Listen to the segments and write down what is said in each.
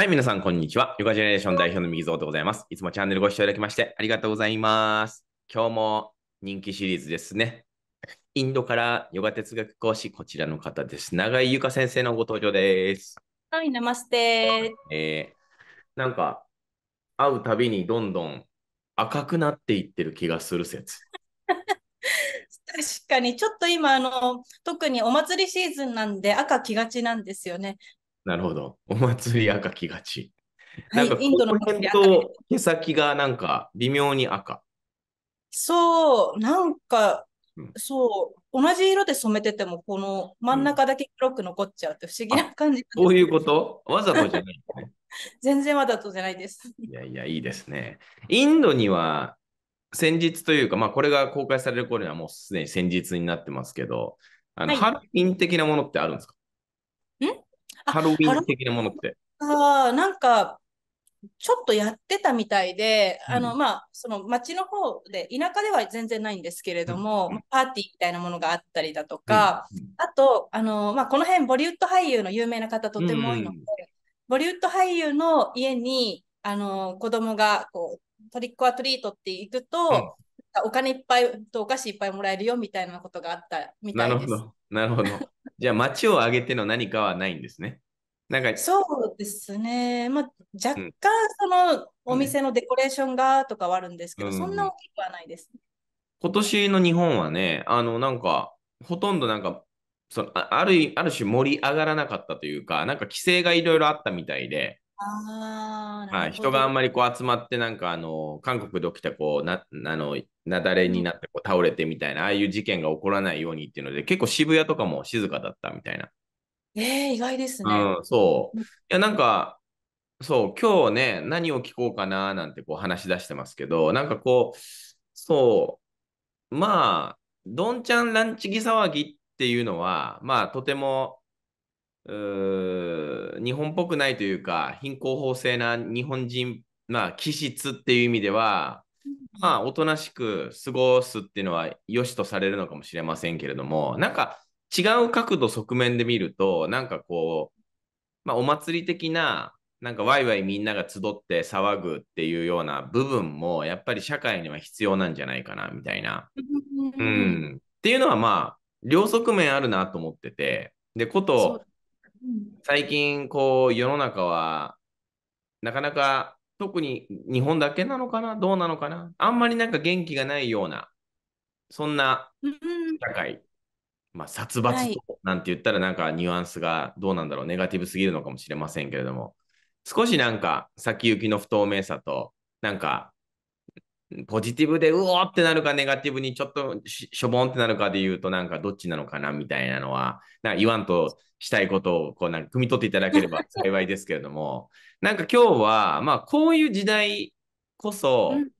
はい、皆さん、こんにちは。ヨガジェネレーション代表の右蔵でございます。いつもチャンネルご視聴いただきまして、ありがとうございます。今日も人気シリーズですね。インドからヨガ哲学講師、こちらの方です。永井由香先生のご登場です。はい、ナマステ。えー、なんか、会うたびにどんどん赤くなっていってる気がする説。確かにちょっと今あの特にお祭りシーズンなんで赤きがちなんですよね。なるほど。お祭り赤きがち。はい、なんか、インドの辺と毛先がなんか微妙に赤。そう、なんか、うん、そう、同じ色で染めてても、この真ん中だけ黒く残っちゃうって不思議な感じ、うん、そういうことわざとじゃない、ね、全然わざとじゃないです。いやいや、いいですね。インドには先日というか、まあ、これが公開される頃にはもうすでに先日になってますけど、あの、はい、ハロウィン的なものってあるんですかハロウィン的なものって。あなんか、ちょっとやってたみたいで、うん、あの、まあ、その町の方で、田舎では全然ないんですけれども、うん、パーティーみたいなものがあったりだとか、うん、あと、あの、まあ、この辺、ボリウッド俳優の有名な方とても多いので、ボリウッド俳優の家に、あの、子供が、こう、トリックアトリートって行くと、お金いっぱいとお菓子いっぱいもらえるよみたいなことがあったみたいです。なるほど。なるほど。じゃあ町を挙げての何かはないんですね。なんかそうですね、まあ、若干そのお店のデコレーションがとかはあるんですけど、うん、そんな大きくはないです、ね、今年の日本はね、あのなんかほとんどなんかそのあるある種盛り上がらなかったというか、なんか規制がいろいろあったみたいで、あはい、人があんまりこう集まってなんかあの韓国で起きたこうなあの雪崩になってこう倒れてみたいなああいう事件が起こらないようにっていうので結構渋谷とかも静かだったみたいな。えー、意外ですね。うん、そう。いやなんかそう今日ね何を聞こうかななんてこう話し出してますけどなんかこうそうまあどんちゃんランチギ騒ぎっていうのはまあとても日本っぽくないというか貧困法制な日本人、まあ、気質っていう意味では、まあ、おとなしく過ごすっていうのは良しとされるのかもしれませんけれどもなんか違う角度側面で見るとなんかこう、まあ、お祭り的ななんかワイワイみんなが集って騒ぐっていうような部分もやっぱり社会には必要なんじゃないかなみたいな。うん、っていうのはまあ両側面あるなと思っててでこと最近こう世の中はなかなか特に日本だけなのかなどうなのかなあんまりなんか元気がないようなそんな社会、まあ殺伐となんて言ったらなんかニュアンスがどうなんだろう、はい、ネガティブすぎるのかもしれませんけれども少しなんか先行きの不透明さとなんかポジティブでうおーってなるか、ネガティブにちょっとしょぼんってなるかで言うと、なんかどっちなのかなみたいなのは、なんか言わんとしたいことを、こう、なんか汲み取っていただければ 幸いですけれども、なんか今日は、まあ、こういう時代こそ、うん、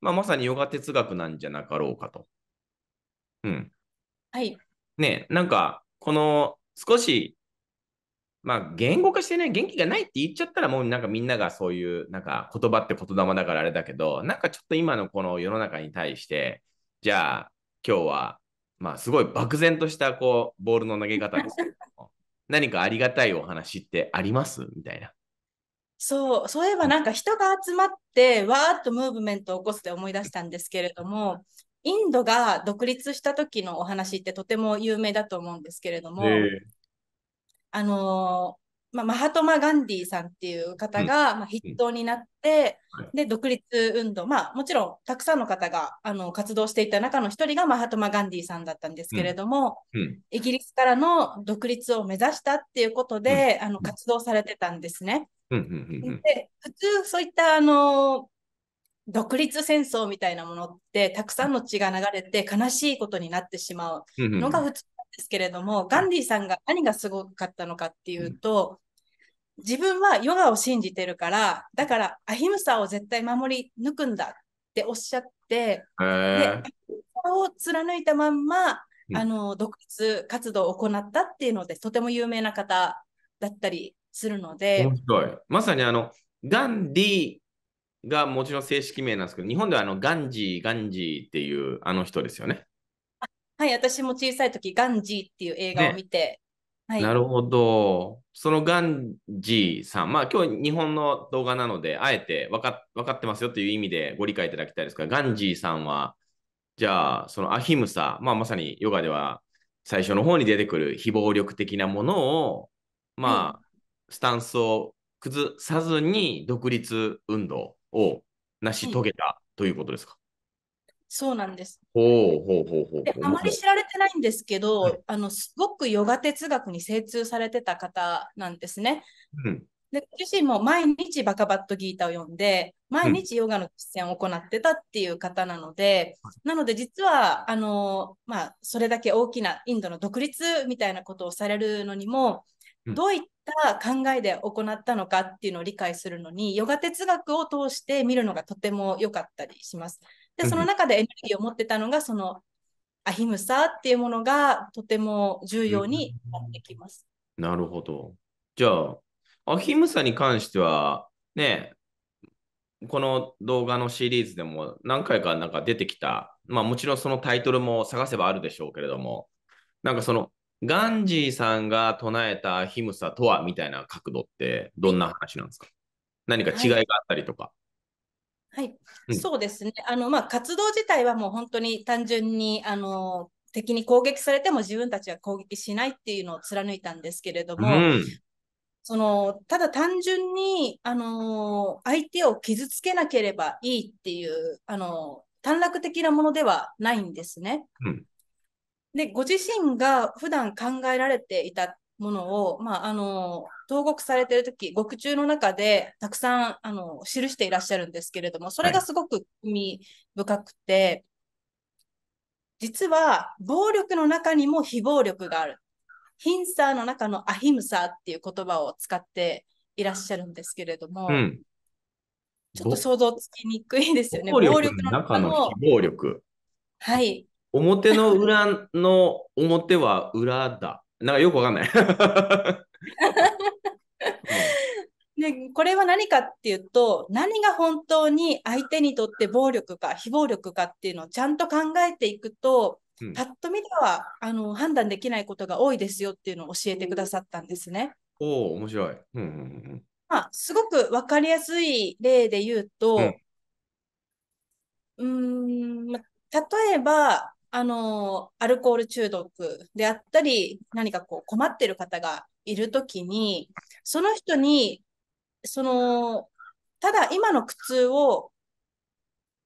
まあ、まさにヨガ哲学なんじゃなかろうかと。うん。はい。ね、なんか、この少しまあ、言語化してね、元気がないって言っちゃったら、もうなんかみんながそういう、なんか言葉って言霊だからあれだけど、なんかちょっと今のこの世の中に対して、じゃあ、今日は、まあ、すごい漠然とした、こう、ボールの投げ方ですけども、何かありがたいお話ってありますみたいな。そう、そういえばなんか人が集まって、わーっとムーブメントを起こすって思い出したんですけれども、インドが独立した時のお話ってとても有名だと思うんですけれども、えーあのまあ、マハトマ・ガンディさんっていう方が、まあ、筆頭になって、で独立運動、まあ、もちろんたくさんの方があの活動していた中の一人がマハトマ・ガンディさんだったんですけれども、うんうん、イギリスからの独立を目指したっていうことで、うん、あの活動されてたんですね。で普通そういったあの独立戦争みたいなものってたくさんの血が流れて悲しいことになってしまうのが普通ですけれども、ガンディさんが何がすごかったのかっていうと、自分はヨガを信じてるから、だからアヒムサを絶対守り抜くんだっておっしゃって、えアヒムサを貫いたまんま、あの、独立活動を行ったっていうので、とても有名な方だったりするので。面白い。まさにあの、ガンディがもちろん正式名なんですけど、日本ではあのガンジー、ガンジーっていうあの人ですよね。はい、私も小さい時、ガンジーっていう映画を見て、はい、なるほど。そのガンジーさん、まあ今日日本の動画なので、あえて分か分かってますよという意味でご理解いただきたいですが、ガンジーさんは、じゃあそのアヒムサ、まあ、まさにヨガでは最初の方に出てくる非暴力的なものを、まあ、スタンスを崩さずに独立運動を成し遂げたということですか、そうなんです。ほうほうほうほうであまり知られてないんですけど、はい、あのすごくヨガ哲学に精通されてた方なんですね。うん、で自身も毎日バカバットギータを読んで毎日ヨガの実践を行ってたっていう方なので、うん、なので実はあの、まあ、それだけ大きなインドの独立みたいなことをされるのにも、どういった考えで行ったのかっていうのを理解するのにヨガ哲学を通して見るのがとても良かったりします。で、その中でエネルギーを持ってたのが、そのアヒムサっていうものがとても重要になってきます。うん、なるほど。じゃあ、アヒムサに関しては、ね、この動画のシリーズでも何回かなんか出てきた、まあもちろんそのタイトルも探せばあるでしょうけれども、なんかそのガンジーさんが唱えたアヒムサとはみたいな角度ってどんな話なんですか何か違いがあったりとか。はいはい、そうですね。あのまあ、活動自体はもう本当に単純にあの敵に攻撃されても自分たちは攻撃しないっていうのを貫いたんですけれども、うん、そのただ単純にあの相手を傷つけなければいいっていうあの短絡的なものではないんですね。うん、でご自身が普段考えられていたものを、まあ、あの投獄されてる時獄中の中でたくさんあの記していらっしゃるんですけれどもそれがすごく意味深くて、はい、実は暴力の中にも非暴力があるヒンサーの中のアヒムサーっていう言葉を使っていらっしゃるんですけれども、うん、ちょっと想像つきにくいですよね。暴力の中の非暴力。はい。表の裏の表は裏だ。なんかよくわかんない。で、これは何かっていうと、何が本当に相手にとって暴力か非暴力かっていうのをちゃんと考えていくと、うん、パッと見ではあの判断できないことが多いですよっていうのを教えてくださったんですね。おお、面白い。うんうんうんまあ、すごく分かりやすい例で言うと、うん、うん例えば、あのアルコール中毒であったり、何かこう困ってる方がいるときに、その人にその、ただ今の苦痛を、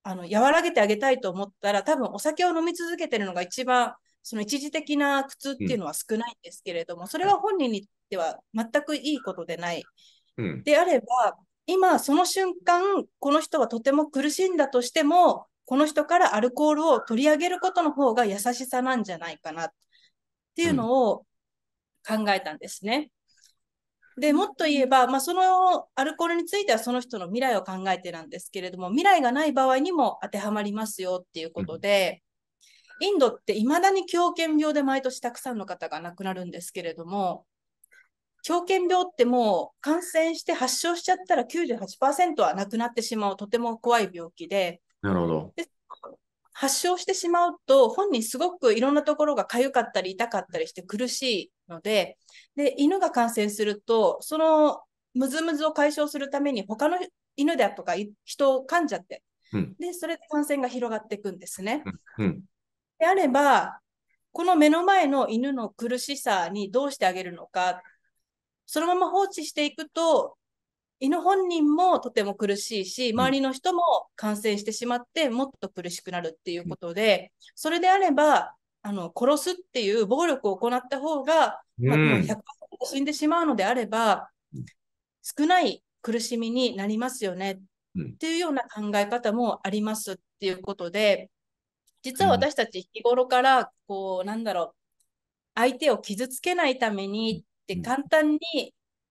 あの、和らげてあげたいと思ったら、多分お酒を飲み続けてるのが一番、その一時的な苦痛っていうのは少ないんですけれども、うん、それは本人にでは全くいいことでない。うん、であれば、今その瞬間、この人はとても苦しんだとしても、この人からアルコールを取り上げることの方が優しさなんじゃないかなっていうのを考えたんですね。でもっと言えば、まあ、そのアルコールについてはその人の未来を考えてなんですけれども未来がない場合にも当てはまりますよっていうことで、うん、インドっていまだに狂犬病で毎年たくさんの方が亡くなるんですけれども狂犬病ってもう感染して発症しちゃったら98%は亡くなってしまうとても怖い病気でなるほどで発症してしまうと本人すごくいろんなところが痒かったり痛かったりして苦しいのでで犬が感染するとそのムズムズを解消するために他の犬だとか人を噛んじゃって、うん、でそれで感染が広がっていくんですね。うん、であればこの目の前の犬の苦しさにどうしてあげるのかそのまま放置していくと犬本人もとても苦しいし、周りの人も感染してしまって、もっと苦しくなるっていうことで、それであれば、あの殺すっていう暴力を行った方が、まあ、100%死んでしまうのであれば、少ない苦しみになりますよねっていうような考え方もありますっていうことで、実は私たち日頃から、こう、なんだろう、相手を傷つけないためにって簡単に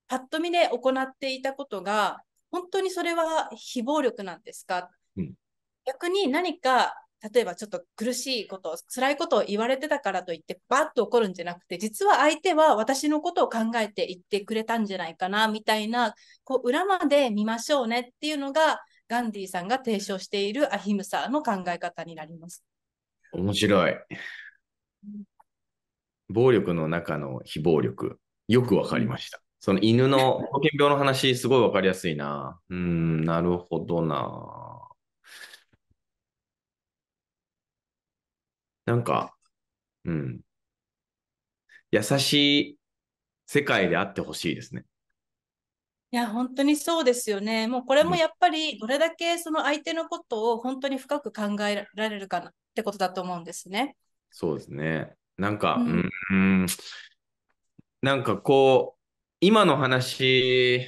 パッと見で行っていたことが、本当にそれは非暴力なんですか、うん、逆に何か例えばちょっと苦しいこと辛いことを言われてたからといってバッと怒るんじゃなくて実は相手は私のことを考えて言ってくれたんじゃないかなみたいなこう裏まで見ましょうねっていうのがガンディさんが提唱しているアヒムサの考え方になります。面白い。暴力の中の非暴力よくわかりました。その犬の保険病の話、すごいわかりやすいな。うん、なるほどな。なんか、うん。優しい世界であってほしいですね。いや、本当にそうですよね。もうこれもやっぱり、どれだけその相手のことを本当に深く考えられるかなってことだと思うんですね。そうですね。なんか、うん、うん、なんかこう、今の話、い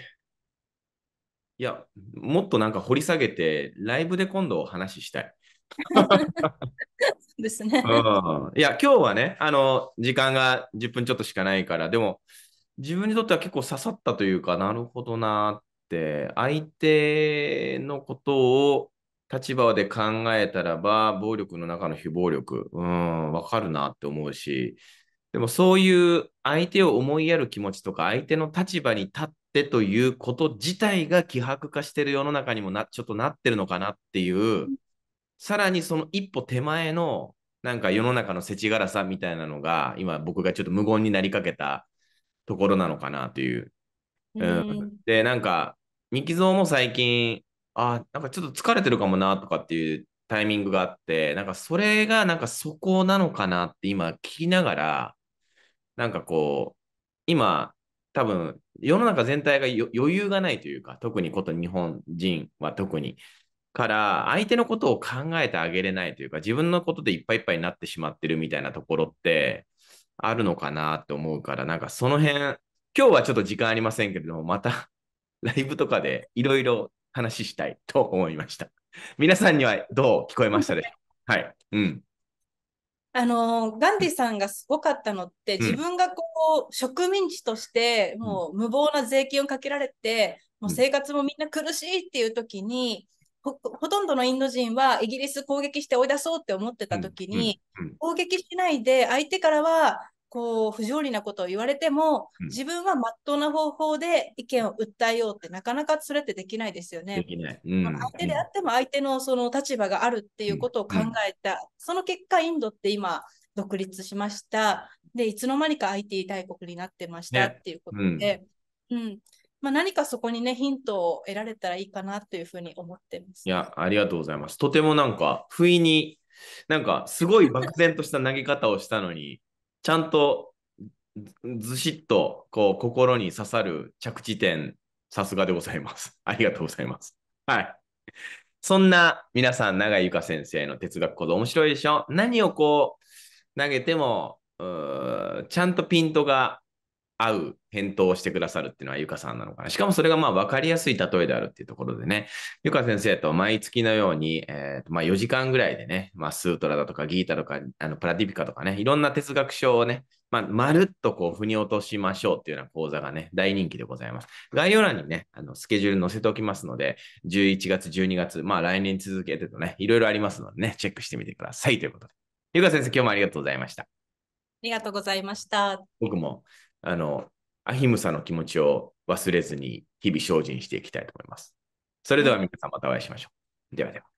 や、もっとなんか掘り下げて、ライブで今度お話ししたい。ですね、いや、今日はね、あの、時間が10分ちょっとしかないから、でも、自分にとっては結構刺さったというか、なるほどなって、相手のことを立場で考えたらば、暴力の中の非暴力、うん、わかるなって思うし、でもそういう相手を思いやる気持ちとか、相手の立場に立ってということ自体が希薄化してる世の中にもな、ちょっとなってるのかなっていう、さらにその一歩手前の、なんか世の中の世知辛さみたいなのが、今僕がちょっと無言になりかけたところなのかなという。うん、で、なんか、ミキゾーも最近、あ、なんかちょっと疲れてるかもなとかっていうタイミングがあって、なんかそれがなんかそこなのかなって今聞きながら、なんかこう、今、多分、世の中全体が余裕がないというか、特にこと日本人は特に。から、相手のことを考えてあげれないというか、自分のことでいっぱいいっぱいになってしまってるみたいなところって、あるのかなって思うから、なんかその辺、今日はちょっと時間ありませんけれども、また ライブとかでいろいろ話したいと思いました。皆さんにはどう聞こえましたでしょうかはい。うん。あのガンディさんがすごかったのって、自分がこう、植民地としてもう無謀な税金をかけられて、もう生活もみんな苦しいっていう時に、ほとんどのインド人はイギリス攻撃して追い出そうって思ってた時に、攻撃しないで相手からはこう不条理なことを言われても、自分はまっとうな方法で意見を訴えようってなかなかそれってできないですよね。できない、うん、相手であっても相手のその立場があるっていうことを考えた、うん、その結果インドって今独立しましたでいつの間にか IT 大国になってましたっていうことで、ね、うん、うんまあ、何かそこにね、ヒントを得られたらいいかなというふうに思ってます。いや、ありがとうございます。とてもなんか、不意に、なんか、すごい漠然とした投げ方をしたのに、ちゃんとずしっとこう心に刺さる着地点、さすがでございます。ありがとうございます。はい。そんな皆さん、永井由香先生の哲学講座面白いでしょ何をこう投げても、ちゃんとピントが合う返答をしてくださるっていうのはゆかさんなのかな。しかもそれがまあ分かりやすい例えであるっていうところでね、ゆか先生と毎月のように、えーとまあ、4時間ぐらいでね、まあ、スートラだとかギータとかあのプラティピカとかね、いろんな哲学書をね、まあ、まるっとこう腑に落としましょうっていうような講座がね、大人気でございます。概要欄にね、あのスケジュール載せておきますので、11月、12月、まあ来年続けてとね、いろいろありますのでね、チェックしてみてくださいということで。ゆか先生、今日もありがとうございました。ありがとうございました。僕もあの、アヒムサの気持ちを忘れずに日々精進していきたいと思います。それでは皆さんまたお会いしましょう。ではでは。